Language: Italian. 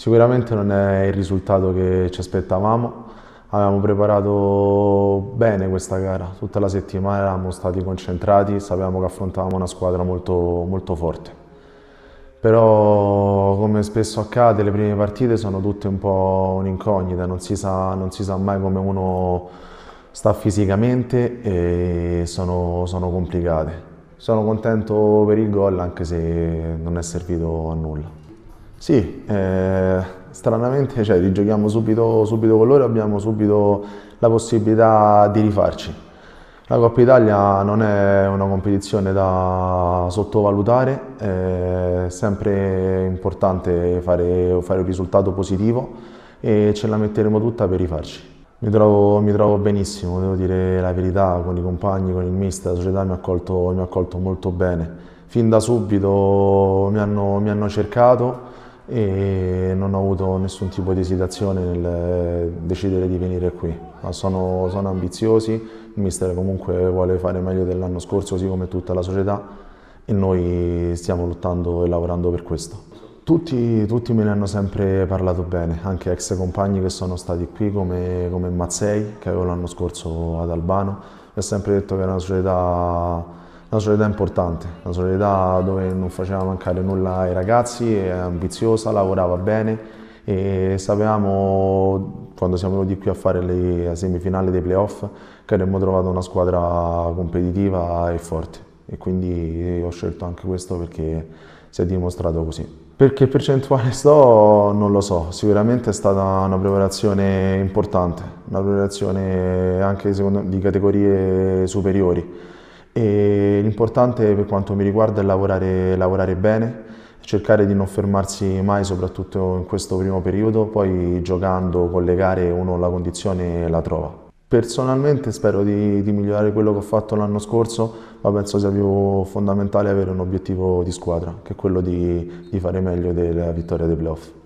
Sicuramente non è il risultato che ci aspettavamo, avevamo preparato bene questa gara, tutta la settimana eravamo stati concentrati, sapevamo che affrontavamo una squadra molto, molto forte. Però come spesso accade le prime partite sono tutte un po' un'incognita, non, non, si sa mai come uno sta fisicamente e sono, sono complicate. Sono contento per il gol anche se non è servito a nulla. Sì, eh, stranamente cioè, rigiochiamo subito, subito con loro e abbiamo subito la possibilità di rifarci. La Coppa Italia non è una competizione da sottovalutare, è sempre importante fare, fare un risultato positivo e ce la metteremo tutta per rifarci. Mi trovo, mi trovo, benissimo, devo dire la verità, con i compagni, con il mister, la società mi ha accolto, mi ha accolto molto bene. Fin da subito mi hanno, mi hanno cercato, e non ho avuto nessun tipo di esitazione nel eh, decidere di venire qui. Ma sono, sono ambiziosi, il mister comunque vuole fare meglio dell'anno scorso, così come tutta la società, e noi stiamo lottando e lavorando per questo. Tutti, tutti me ne hanno sempre parlato bene, anche ex compagni che sono stati qui come, come Mazzei, che avevo l'anno scorso ad Albano, mi ha sempre detto che è una società una società importante, una società dove non faceva mancare nulla ai ragazzi, è ambiziosa, lavorava bene e sapevamo quando siamo venuti qui a fare le semifinali dei playoff che avremmo trovato una squadra competitiva e forte e quindi ho scelto anche questo perché si è dimostrato così. Per che percentuale sto non lo so, sicuramente è stata una preparazione importante, una preparazione anche secondo, di categorie superiori e l'importante per quanto mi riguarda è lavorare, lavorare bene, cercare di non fermarsi mai, soprattutto in questo primo periodo, poi giocando con le gare uno la condizione la trova. Personalmente spero di, di migliorare quello che ho fatto l'anno scorso, ma penso sia più fondamentale avere un obiettivo di squadra, che è quello di, di fare meglio della vittoria dei playoff.